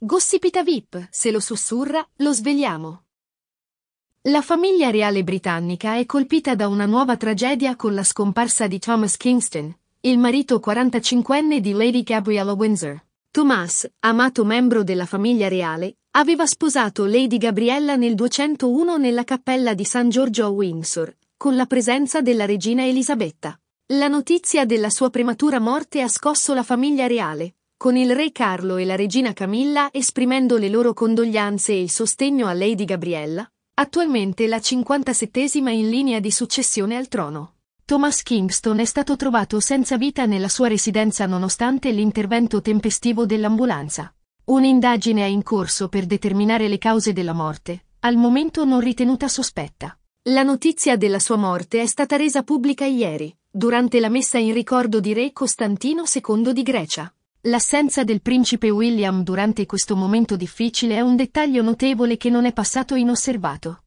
Gossipita VIP, se lo sussurra, lo svegliamo. La famiglia reale britannica è colpita da una nuova tragedia con la scomparsa di Thomas Kingston, il marito 45enne di Lady Gabriella Windsor. Thomas, amato membro della famiglia reale, aveva sposato Lady Gabriella nel 201 nella cappella di San Giorgio a Windsor, con la presenza della regina Elisabetta. La notizia della sua prematura morte ha scosso la famiglia reale, con il re Carlo e la regina Camilla esprimendo le loro condoglianze e il sostegno a Lady Gabriella, attualmente la 57 in linea di successione al trono. Thomas Kingston è stato trovato senza vita nella sua residenza nonostante l'intervento tempestivo dell'ambulanza. Un'indagine è in corso per determinare le cause della morte, al momento non ritenuta sospetta. La notizia della sua morte è stata resa pubblica ieri, durante la messa in ricordo di re Costantino II di Grecia. L'assenza del principe William durante questo momento difficile è un dettaglio notevole che non è passato inosservato.